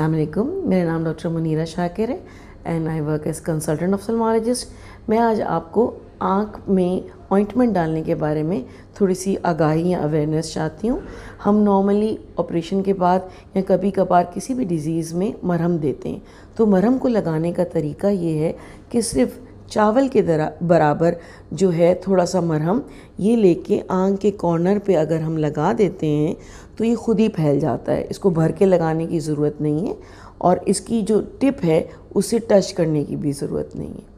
अल्लाम मेरा नाम डॉक्टर मुनीरा शाकिर है and I work as consultant ophthalmologist मैं आज आपको आँख में ऑइंटमेंट डालने के बारे में थोड़ी सी आगाही या अवेयरनेस चाहती हूँ हम नॉर्मली ऑपरेशन के बाद या कभी कभार किसी भी डिज़ीज़ में मरहम देते हैं तो मरहम को लगाने का तरीका ये है कि सिर्फ चावल के बराबर जो है थोड़ा सा मरहम ये लेके आंख के कॉर्नर पे अगर हम लगा देते हैं तो ये खुद ही फैल जाता है इसको भर के लगाने की ज़रूरत नहीं है और इसकी जो टिप है उसे टच करने की भी ज़रूरत नहीं है